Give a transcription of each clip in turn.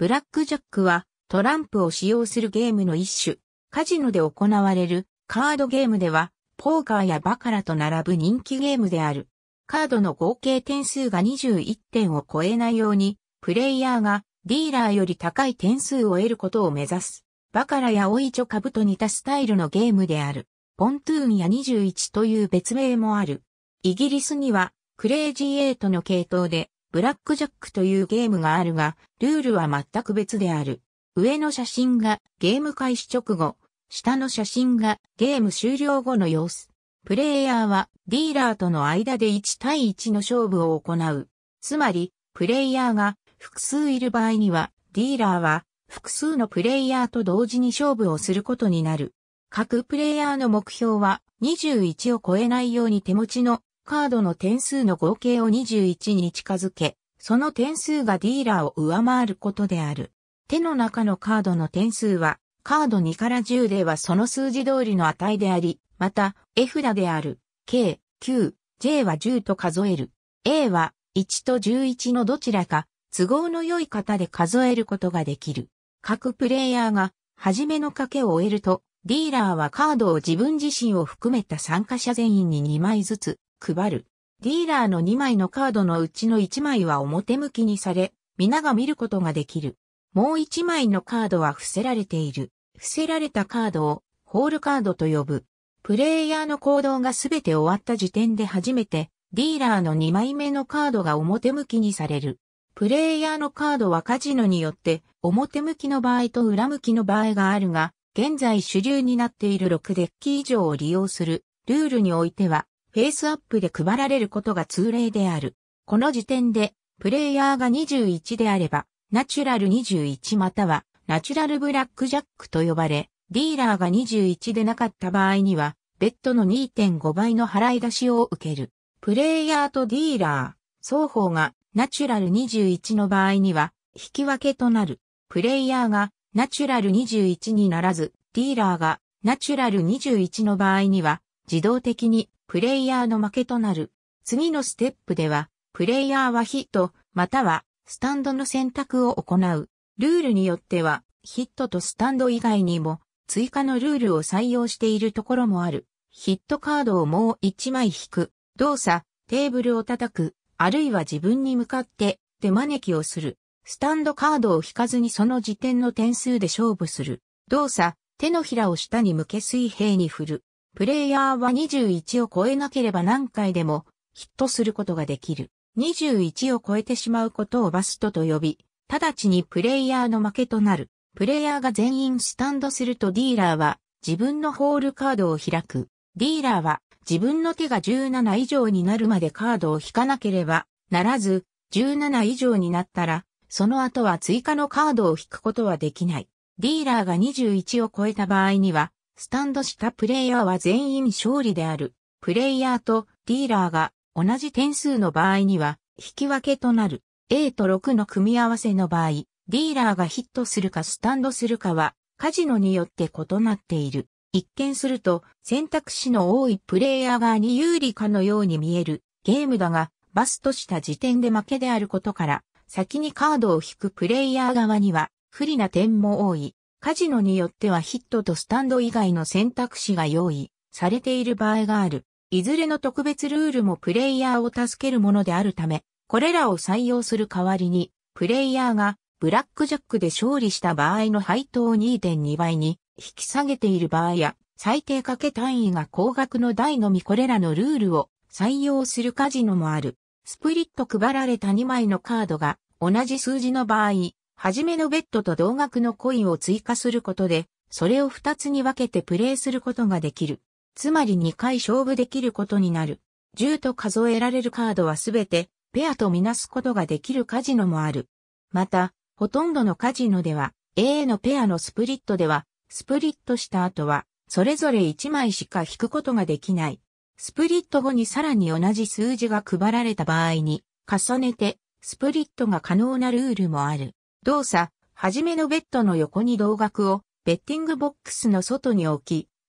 ブラックジャックはトランプを使用するゲームの一種。カジノで行われるカードゲームではポーカーやバカラと並ぶ人気ゲームである。カードの合計点数が21点を超えないようにプレイヤーがディーラーより高い点数を得ることを目指す。バカラやオイチョカトと似たスタイルのゲームである。ポントゥーンや21という別名もある。イギリスにはクレイジーエイトの系統でブラックジャックというゲームがあるが、ルールは全く別である。上の写真がゲーム開始直後、下の写真がゲーム終了後の様子。プレイヤーはディーラーとの間で1対1の勝負を行う。つまり、プレイヤーが複数いる場合には、ディーラーは複数のプレイヤーと同時に勝負をすることになる。各プレイヤーの目標は21を超えないように手持ちのカードの点数の合計を21に近づけ、その点数がディーラーを上回ることである。手の中のカードの点数は、カード2から10ではその数字通りの値であり、また、絵札である、K、Q、J は10と数える。A は1と11のどちらか、都合の良い方で数えることができる。各プレイヤーが、初めの賭けを終えると、ディーラーはカードを自分自身を含めた参加者全員に2枚ずつ配る。ディーラーの2枚のカードのうちの1枚は表向きにされ、皆が見ることができる。もう1枚のカードは伏せられている。伏せられたカードをホールカードと呼ぶ。プレイヤーの行動がすべて終わった時点で初めて、ディーラーの2枚目のカードが表向きにされる。プレイヤーのカードはカジノによって表向きの場合と裏向きの場合があるが、現在主流になっている6デッキ以上を利用するルールにおいてはフェイスアップで配られることが通例である。この時点で、プレイヤーが21であれば、ナチュラル21または、ナチュラルブラックジャックと呼ばれ、ディーラーが21でなかった場合には、ベッドの2.5倍の払い出しを受ける。プレイヤーとディーラー、双方がナチュラル21の場合には、引き分けとなる。プレイヤーがナチュラル21にならず、ディーラーがナチュラル21の場合には、自動的にプレイヤーの負けとなる。次のステップでは、プレイヤーはヒット、またはスタンドの選択を行う。ルールによっては、ヒットとスタンド以外にも、追加のルールを採用しているところもある。ヒットカードをもう一枚引く。動作、テーブルを叩く、あるいは自分に向かって手招きをする。スタンドカードを引かずにその時点の点数で勝負する。動作、手のひらを下に向け水平に振る。プレイヤーは21を超えなければ何回でもヒットすることができる。21を超えてしまうことをバストと呼び、直ちにプレイヤーの負けとなる。プレイヤーが全員スタンドするとディーラーは自分のホールカードを開く。ディーラーは自分の手が17以上になるまでカードを引かなければならず、17以上になったら、その後は追加のカードを引くことはできない。ディーラーが21を超えた場合には、スタンドしたプレイヤーは全員勝利である。プレイヤーとディーラーが同じ点数の場合には引き分けとなる。A と6の組み合わせの場合、ディーラーがヒットするかスタンドするかはカジノによって異なっている。一見すると選択肢の多いプレイヤー側に有利かのように見えるゲームだが、バスとした時点で負けであることから、先にカードを引くプレイヤー側には不利な点も多い。カジノによってはヒットとスタンド以外の選択肢が用意されている場合がある。いずれの特別ルールもプレイヤーを助けるものであるため、これらを採用する代わりに、プレイヤーがブラックジャックで勝利した場合の配当を2.2倍に引き下げている場合や、最低掛け単位が高額の台のみこれらのルールを採用するカジノもある。スプリット配られた2枚のカードが同じ数字の場合、はじめのベッドと同額のコインを追加することで、それを2つに分けてプレイすることができる。つまり2回勝負できることになる。10と数えられるカードはすべて、ペアとみなすことができるカジノもある。また、ほとんどのカジノでは、A のペアのスプリットでは、スプリットした後は、それぞれ1枚しか引くことができない。スプリット後にさらに同じ数字が配られた場合に、重ねて、スプリットが可能なルールもある。動作、はじめのベッドの横に同額をベッティングボックスの外に置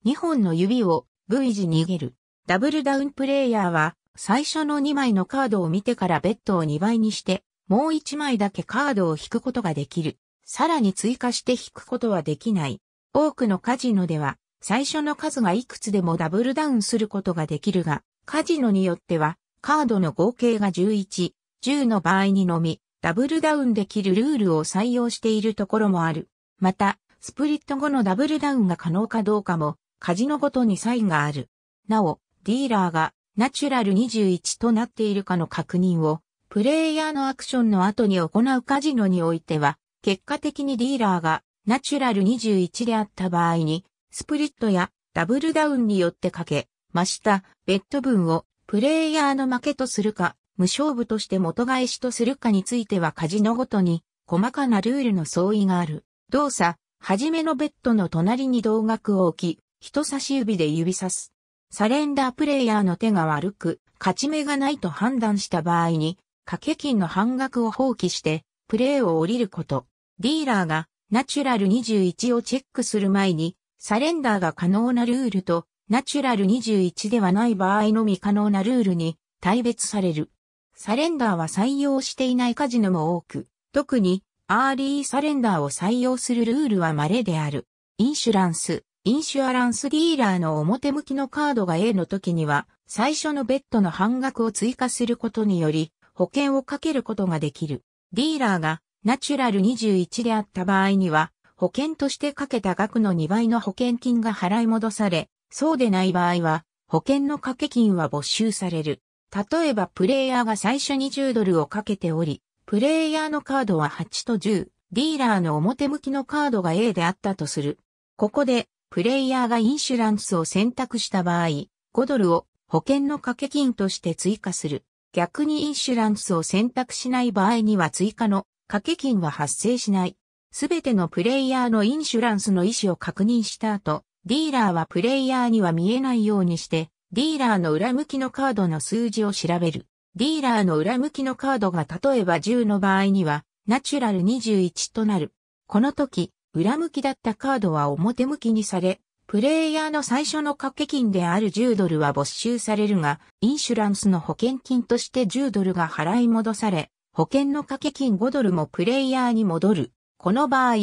き、2本の指を V 字に逃げる。ダブルダウンプレイヤーは最初の2枚のカードを見てからベッドを2倍にして、もう1枚だけカードを引くことができる。さらに追加して引くことはできない。多くのカジノでは、最初の数がいくつでもダブルダウンすることができるが、カジノによっては、カードの合計が11、10の場合にのみ、ダブルダウンできるルールを採用しているところもある。また、スプリット後のダブルダウンが可能かどうかも、カジノごとに差異がある。なお、ディーラーがナチュラル21となっているかの確認を、プレイヤーのアクションの後に行うカジノにおいては、結果的にディーラーがナチュラル21であった場合に、スプリットやダブルダウンによってかけ、増したベッド分をプレイヤーの負けとするか、無勝負として元返しとするかについてはカジノごとに細かなルールの相違がある。動作、はじめのベッドの隣に同額を置き、人差し指で指さす。サレンダープレイヤーの手が悪く、勝ち目がないと判断した場合に、掛け金の半額を放棄して、プレイを降りること。ディーラーがナチュラル21をチェックする前に、サレンダーが可能なルールと、ナチュラル21ではない場合のみ可能なルールに、大別される。サレンダーは採用していないカジノも多く、特にアーリーサレンダーを採用するルールは稀である。インシュランス、インシュアランスディーラーの表向きのカードが A の時には、最初のベッドの半額を追加することにより、保険をかけることができる。ディーラーがナチュラル21であった場合には、保険としてかけた額の2倍の保険金が払い戻され、そうでない場合は、保険の掛け金は没収される。例えばプレイヤーが最初に10ドルをかけており、プレイヤーのカードは8と10、ディーラーの表向きのカードが A であったとする。ここで、プレイヤーがインシュランスを選択した場合、5ドルを保険の掛け金として追加する。逆にインシュランスを選択しない場合には追加の掛け金は発生しない。すべてのプレイヤーのインシュランスの意思を確認した後、ディーラーはプレイヤーには見えないようにして、ディーラーの裏向きのカードの数字を調べる。ディーラーの裏向きのカードが例えば10の場合には、ナチュラル21となる。この時、裏向きだったカードは表向きにされ、プレイヤーの最初の掛け金である10ドルは没収されるが、インシュランスの保険金として10ドルが払い戻され、保険の掛け金5ドルもプレイヤーに戻る。この場合、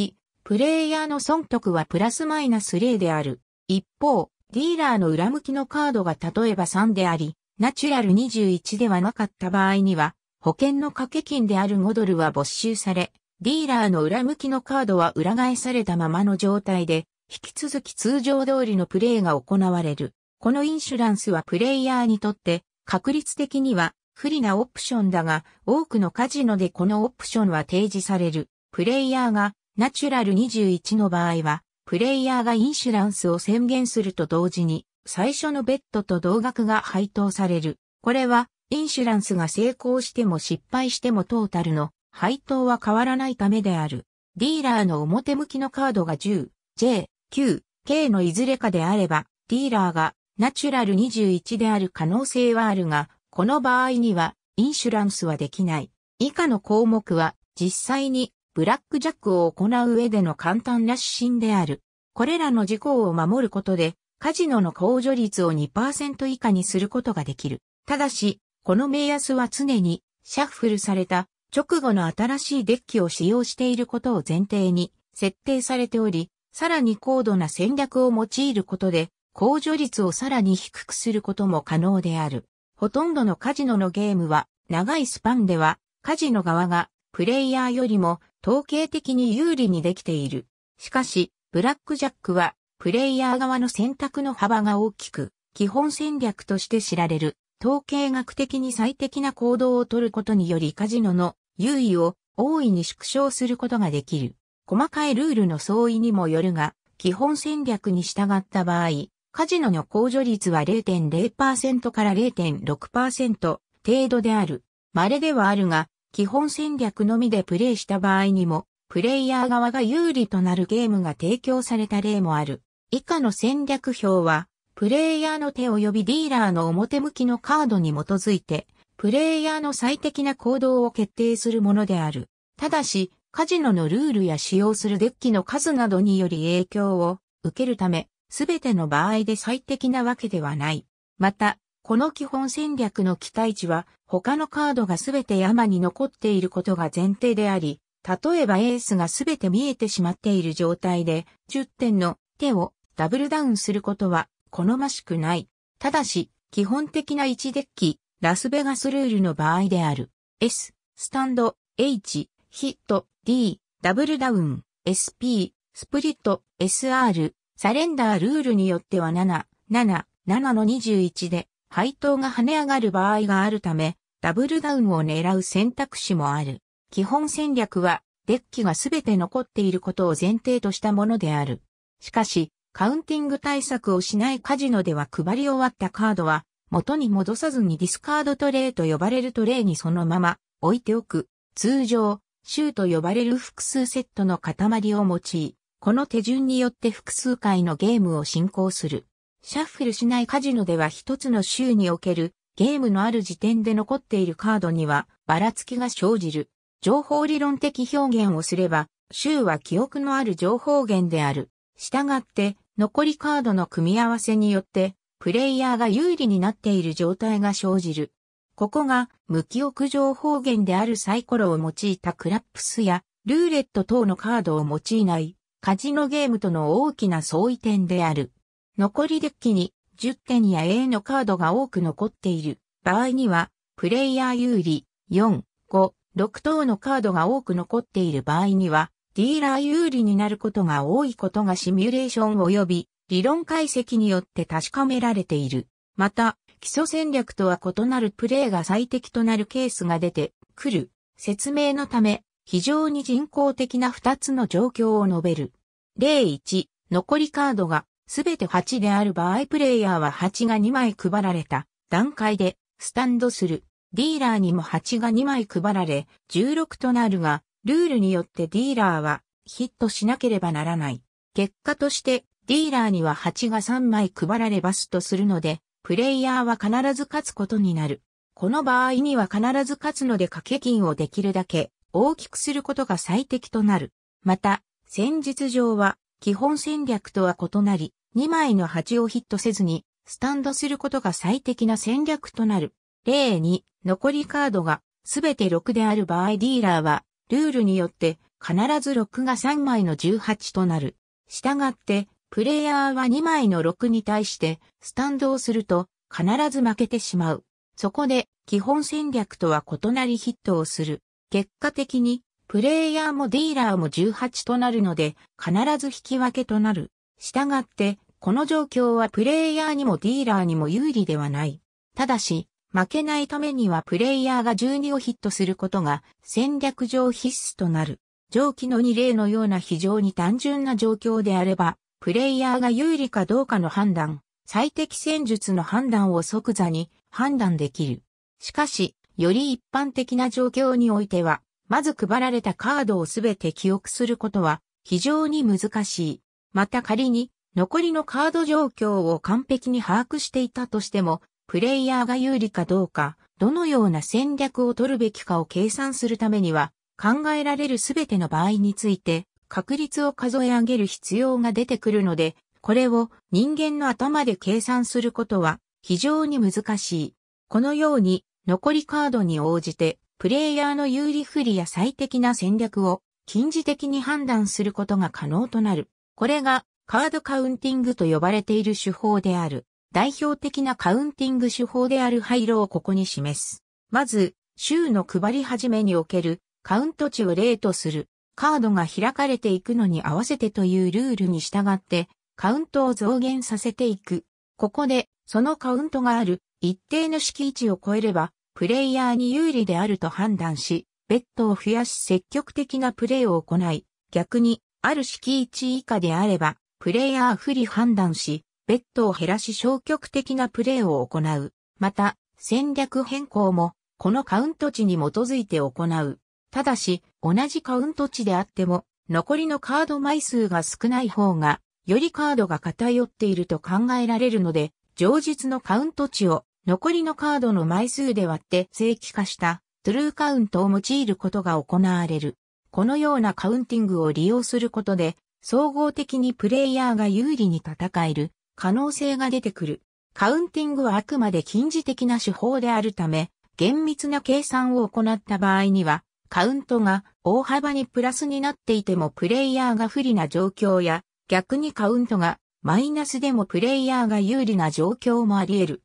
プレイヤーの損得はプラスマイナス0である。一方、ディーラーの裏向きのカードが例えば3であり、ナチュラル21ではなかった場合には、保険の掛け金である5ドルは没収され、ディーラーの裏向きのカードは裏返されたままの状態で、引き続き通常通りのプレイが行われる。このインシュランスはプレイヤーにとって確率的には不利なオプションだが、多くのカジノでこのオプションは提示される。プレイヤーがナチュラル21の場合は、プレイヤーがインシュランスを宣言すると同時に、最初のベッドと同額が配当される。これは、インシュランスが成功しても失敗してもトータルの配当は変わらないためである。ディーラーの表向きのカードが10、J、9、K のいずれかであれば、ディーラーがナチュラル21である可能性はあるが、この場合にはインシュランスはできない。以下の項目は実際にブラックジャックを行う上での簡単な指針である。これらの事項を守ることで、カジノの控除率を2%以下にすることができる。ただし、この目安は常にシャッフルされた直後の新しいデッキを使用していることを前提に設定されており、さらに高度な戦略を用いることで、控除率をさらに低くすることも可能である。ほとんどのカジノのゲームは、長いスパンでは、カジノ側が、プレイヤーよりも、統計的に有利にできている。しかし、ブラックジャックは、プレイヤー側の選択の幅が大きく、基本戦略として知られる、統計学的に最適な行動を取ることによりカジノの優位を大いに縮小することができる。細かいルールの相違にもよるが、基本戦略に従った場合、カジノの控除率は0.0%から0.6%程度である。稀ではあるが、基本戦略のみでプレイした場合にも、プレイヤー側が有利となるゲームが提供された例もある。以下の戦略表は、プレイヤーの手及びディーラーの表向きのカードに基づいて、プレイヤーの最適な行動を決定するものである。ただし、カジノのルールや使用するデッキの数などにより影響を受けるため、すべての場合で最適なわけではない。また、この基本戦略の期待値は、他のカードがすべて山に残っていることが前提であり、例えばエースがすべて見えてしまっている状態で、10点の手をダブルダウンすることは好ましくない。ただし、基本的な1デッキ、ラスベガスルールの場合である。S、スタンド、H、ヒット、D、ダブルダウン、SP、スプリット、SR、サレンダールールによっては7、7、7の21で配当が跳ね上がる場合があるため、ダブルダウンを狙う選択肢もある。基本戦略は、デッキがすべて残っていることを前提としたものである。しかし、カウンティング対策をしないカジノでは配り終わったカードは、元に戻さずにディスカードトレイと呼ばれるトレイにそのまま置いておく。通常、ーと呼ばれる複数セットの塊を用い、この手順によって複数回のゲームを進行する。シャッフルしないカジノでは一つの州におけるゲームのある時点で残っているカードにはばらつきが生じる。情報理論的表現をすれば、州は記憶のある情報源である。したがって、残りカードの組み合わせによって、プレイヤーが有利になっている状態が生じる。ここが無記憶情報源であるサイコロを用いたクラップスやルーレット等のカードを用いないカジノゲームとの大きな相違点である。残りデッキに10点や A のカードが多く残っている場合にはプレイヤー有利4、5、6等のカードが多く残っている場合には、ディーラー有利になることが多いことがシミュレーション及び理論解析によって確かめられている。また、基礎戦略とは異なるプレーが最適となるケースが出てくる。説明のため、非常に人工的な2つの状況を述べる。例1、残りカードがすべて8である場合プレイヤーは8が2枚配られた段階でスタンドする。ディーラーにも8が2枚配られ、16となるが、ルールによってディーラーはヒットしなければならない。結果として、ディーラーには8が3枚配られバスとするので、プレイヤーは必ず勝つことになる。この場合には必ず勝つので掛け金をできるだけ大きくすることが最適となる。また、戦術上は基本戦略とは異なり、2枚の8をヒットせずにスタンドすることが最適な戦略となる。例に残りカードがすべて6である場合ディーラーはルールによって必ず6が3枚の18となる。したがってプレイヤーは2枚の6に対してスタンドをすると必ず負けてしまう。そこで基本戦略とは異なりヒットをする。結果的にプレイヤーもディーラーも18となるので必ず引き分けとなる。したがってこの状況はプレイヤーにもディーラーにも有利ではない。ただし、負けないためにはプレイヤーが12をヒットすることが戦略上必須となる。上記の2例のような非常に単純な状況であれば、プレイヤーが有利かどうかの判断、最適戦術の判断を即座に判断できる。しかし、より一般的な状況においては、まず配られたカードをすべて記憶することは非常に難しい。また仮に残りのカード状況を完璧に把握していたとしても、プレイヤーが有利かどうか、どのような戦略を取るべきかを計算するためには、考えられるすべての場合について、確率を数え上げる必要が出てくるので、これを人間の頭で計算することは非常に難しい。このように残りカードに応じてプレイヤーの有利不利や最適な戦略を近似的に判断することが可能となる。これがカードカウンティングと呼ばれている手法である。代表的なカウンティング手法である廃炉をここに示す。まず、週の配り始めにおけるカウント値を例とする。カードが開かれていくのに合わせてというルールに従って、カウントを増減させていく。ここで、そのカウントがある一定の敷地を超えれば、プレイヤーに有利であると判断し、ベッドを増やし積極的なプレイを行い、逆に、ある敷地以下であれば、プレイヤー不利判断し、ベッドを減らし消極的なプレーを行う。また、戦略変更も、このカウント値に基づいて行う。ただし、同じカウント値であっても、残りのカード枚数が少ない方が、よりカードが偏っていると考えられるので、上述のカウント値を残りのカードの枚数で割って正規化したトゥルーカウントを用いることが行われる。このようなカウンティングを利用することで、総合的にプレイヤーが有利に戦える可能性が出てくる。カウンティングはあくまで近似的な手法であるため、厳密な計算を行った場合には、カウントが大幅にプラスになっていてもプレイヤーが不利な状況や、逆にカウントがマイナスでもプレイヤーが有利な状況もあり得る。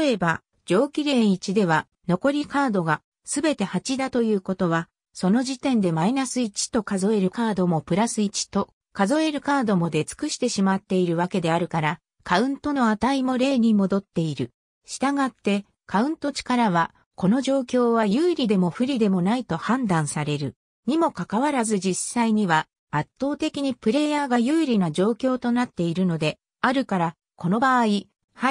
例えば、上記例1では残りカードがすべて8だということは、その時点でマイナス1と数えるカードもプラス1と数えるカードも出尽くしてしまっているわけであるから、カウントの値も0に戻っている。したがって、カウント値からは、この状況は有利でも不利でもないと判断される。にもかかわらず実際には、圧倒的にプレイヤーが有利な状況となっているので、あるから、この場合、は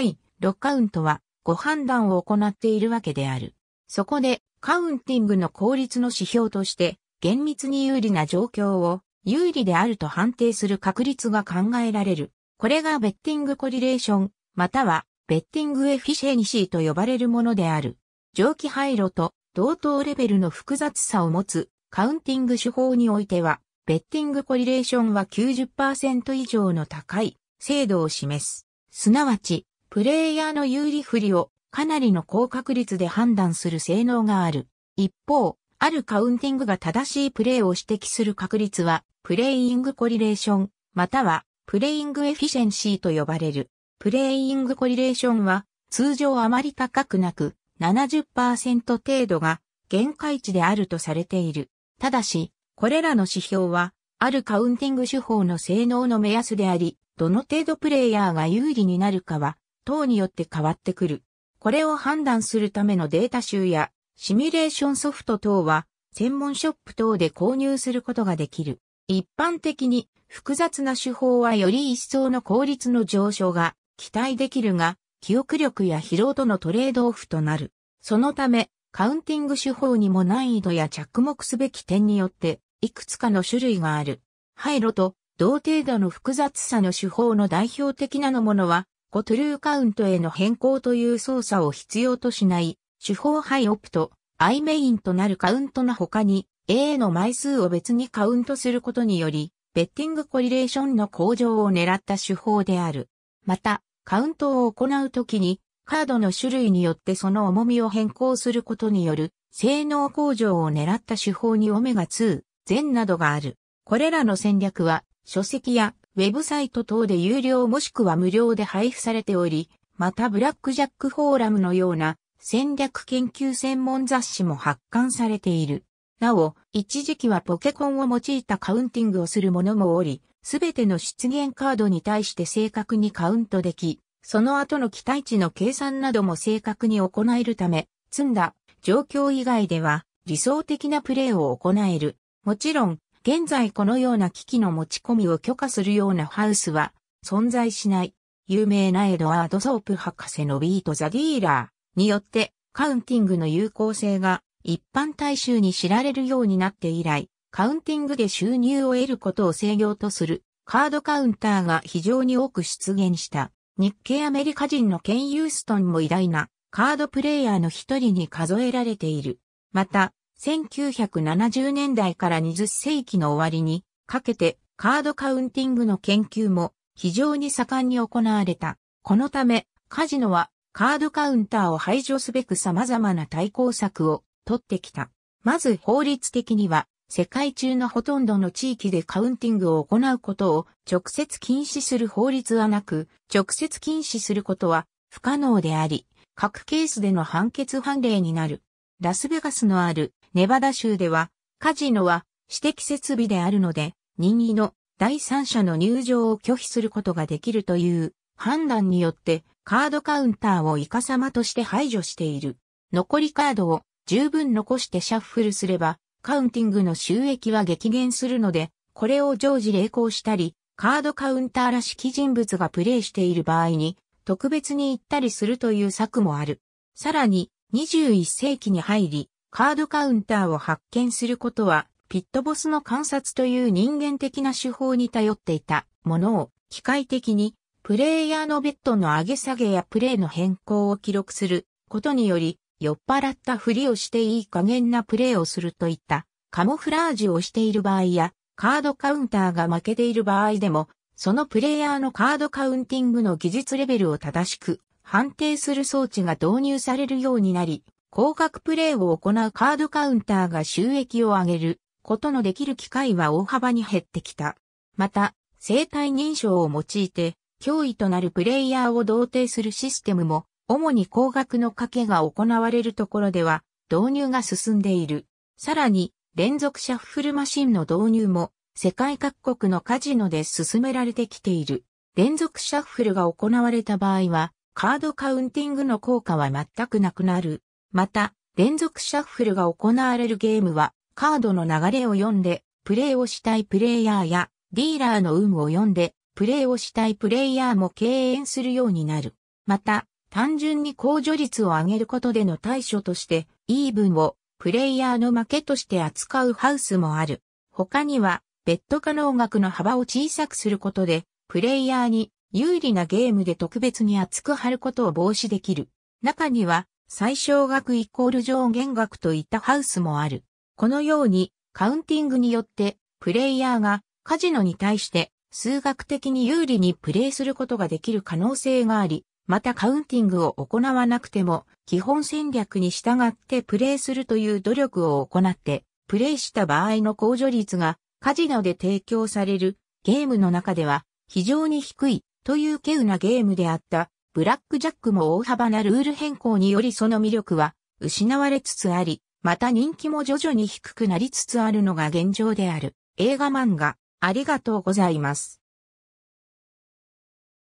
い、6カウントは、ご判断を行っているわけである。そこで、カウンティングの効率の指標として、厳密に有利な状況を、有利であると判定する確率が考えられる。これがベッティングコリレーション、またはベッティングエフィシェニシーと呼ばれるものである。蒸気廃炉と同等レベルの複雑さを持つカウンティング手法においては、ベッティングコリレーションは90%以上の高い精度を示す。すなわち、プレイヤーの有利不利をかなりの高確率で判断する性能がある。一方、あるカウンティングが正しいプレイを指摘する確率は、プレイイングコリレーション、またはプレイングエフィシェンシーと呼ばれる。プレイングコリレーションは通常あまり高くなく70%程度が限界値であるとされている。ただし、これらの指標はあるカウンティング手法の性能の目安であり、どの程度プレイヤーが有利になるかは、等によって変わってくる。これを判断するためのデータ集やシミュレーションソフト等は、専門ショップ等で購入することができる。一般的に複雑な手法はより一層の効率の上昇が期待できるが、記憶力や疲労とのトレードオフとなる。そのため、カウンティング手法にも難易度や着目すべき点によって、いくつかの種類がある。廃炉と同程度の複雑さの手法の代表的なのものは、コトゥルーカウントへの変更という操作を必要としない、手法ハイオプト、アイメインとなるカウントの他に、A の枚数を別にカウントすることにより、ベッティングコリレーションの向上を狙った手法である。また、カウントを行うときに、カードの種類によってその重みを変更することによる、性能向上を狙った手法にオメガ2、全などがある。これらの戦略は、書籍やウェブサイト等で有料もしくは無料で配布されており、またブラックジャックフォーラムのような戦略研究専門雑誌も発刊されている。なお、一時期はポケコンを用いたカウンティングをする者もおり、すべての出現カードに対して正確にカウントでき、その後の期待値の計算なども正確に行えるため、積んだ状況以外では理想的なプレーを行える。もちろん、現在このような機器の持ち込みを許可するようなハウスは存在しない。有名なエドワード・ソープ博士のビート・ザ・ディーラーによってカウンティングの有効性が一般大衆に知られるようになって以来、カウンティングで収入を得ることを制御とするカードカウンターが非常に多く出現した。日系アメリカ人のケン・ユーストンも偉大なカードプレイヤーの一人に数えられている。また、1970年代から20世紀の終わりにかけてカードカウンティングの研究も非常に盛んに行われた。このため、カジノはカードカウンターを排除すべく様々な対抗策を取ってきた。まず法律的には、世界中のほとんどの地域でカウンティングを行うことを直接禁止する法律はなく、直接禁止することは不可能であり、各ケースでの判決判例になる。ラスベガスのあるネバダ州では、カジノは私的設備であるので、任意の第三者の入場を拒否することができるという判断によって、カードカウンターをイカ様として排除している。残りカードを十分残してシャッフルすれば、カウンティングの収益は激減するので、これを常時励行したり、カードカウンターらしき人物がプレイしている場合に、特別に行ったりするという策もある。さらに、21世紀に入り、カードカウンターを発見することは、ピットボスの観察という人間的な手法に頼っていたものを、機械的に、プレイヤーのベッドの上げ下げやプレイの変更を記録することにより、酔っ払ったふりをしていい加減なプレーをするといったカモフラージュをしている場合や、カードカウンターが負けている場合でも、そのプレイヤーのカードカウンティングの技術レベルを正しく判定する装置が導入されるようになり、広角プレイを行うカードカウンターが収益を上げることのできる機会は大幅に減ってきた。また、生体認証を用いて、脅威となるプレイヤーを同定するシステムも主に高額の賭けが行われるところでは導入が進んでいる。さらに、連続シャッフルマシンの導入も世界各国のカジノで進められてきている。連続シャッフルが行われた場合は、カードカウンティングの効果は全くなくなる。また、連続シャッフルが行われるゲームは、カードの流れを読んで、プレイをしたいプレイヤーや、ディーラーの有無を読んで、プレイをしたいプレイヤーも敬遠するようになる。また、単純に控除率を上げることでの対処として、イーブンをプレイヤーの負けとして扱うハウスもある。他には、ベッド可能額の幅を小さくすることで、プレイヤーに有利なゲームで特別に厚く張ることを防止できる。中には、最小額イコール上限額といったハウスもある。このように、カウンティングによって、プレイヤーがカジノに対して数学的に有利にプレイすることができる可能性があり、またカウンティングを行わなくても、基本戦略に従ってプレイするという努力を行って、プレイした場合の控除率がカジノで提供されるゲームの中では非常に低いという稀有なゲームであったブラックジャックも大幅なルール変更によりその魅力は失われつつあり、また人気も徐々に低くなりつつあるのが現状である。映画漫画、ありがとうございます。